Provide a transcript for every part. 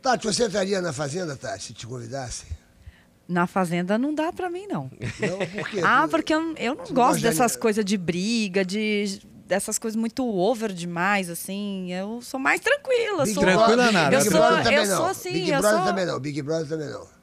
Tati, você entraria na Fazenda, Tati, se te convidasse? Na Fazenda não dá pra mim, não. Não, por quê? ah, porque eu, eu não gosto de dessas coisas de briga, de dessas coisas muito over demais, assim. Eu sou mais tranquila. Big sou... Tranquila nada. Eu né? Big sou, Brother eu sou assim, Big Brother sou... também não. Big Brother também não.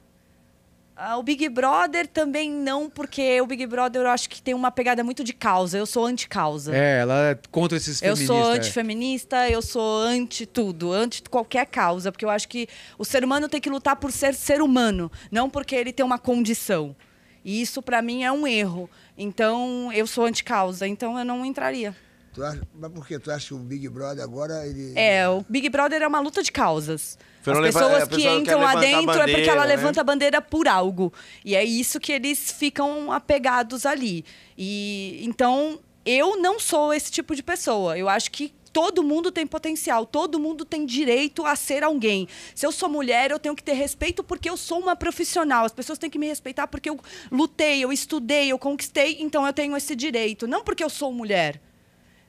Ah, o Big Brother também não, porque o Big Brother eu acho que tem uma pegada muito de causa. Eu sou anti-causa. É, ela é contra esses feministas. Eu sou é. anti-feminista, eu sou anti-tudo, anti qualquer causa. Porque eu acho que o ser humano tem que lutar por ser ser humano, não porque ele tem uma condição. E isso, para mim, é um erro. Então, eu sou anti-causa, então eu não entraria. Acha, mas por que tu acha que o Big Brother agora ele. É, o Big Brother é uma luta de causas. As pessoas que entram lá dentro bandeira, é porque ela né? levanta a bandeira por algo. E é isso que eles ficam apegados ali. E então eu não sou esse tipo de pessoa. Eu acho que todo mundo tem potencial, todo mundo tem direito a ser alguém. Se eu sou mulher, eu tenho que ter respeito porque eu sou uma profissional. As pessoas têm que me respeitar porque eu lutei, eu estudei, eu conquistei, então eu tenho esse direito, não porque eu sou mulher.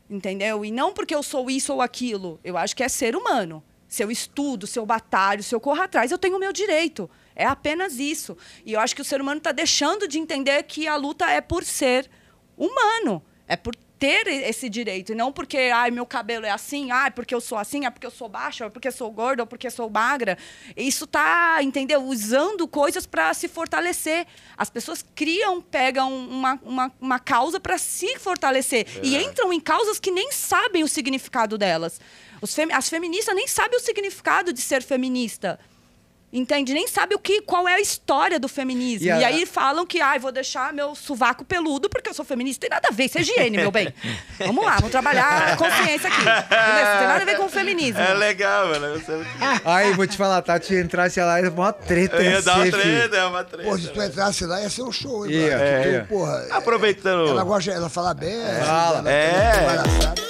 Entendeu? E não porque eu sou isso ou aquilo. Eu acho que é ser humano. Se eu estudo, se eu batalho, se eu corro atrás, eu tenho o meu direito. É apenas isso. E eu acho que o ser humano está deixando de entender que a luta é por ser humano. É por ter esse direito, e não porque, ai, meu cabelo é assim, ai, porque eu sou assim, é porque eu sou baixa, é porque eu sou gorda, ou é porque eu sou magra. Isso tá, entendeu? Usando coisas para se fortalecer. As pessoas criam, pegam uma, uma, uma causa para se fortalecer é. e entram em causas que nem sabem o significado delas. Fem as feministas nem sabem o significado de ser feminista. Entende? Nem sabe o que, qual é a história do feminismo. E, a... aí falam que, ai, ah, vou deixar meu sovaco peludo porque eu sou feminista. Tem nada a ver, isso é higiene, meu bem. Vamos lá, vamos trabalhar a consciência aqui. Não Tem nada a ver com o feminismo. É legal, mano. Você... É. aí, vou te falar, Tati, tá? Tati entrasse lá, é uma treta. Eu ia dar uma treta, é uma treta. Pô, se tu entrasse lá, ia ser um show, hein, yeah. É, tu, porra, Aproveitando. Ela gosta, ela fala bem. Fala. Ela, é. Ela, ela,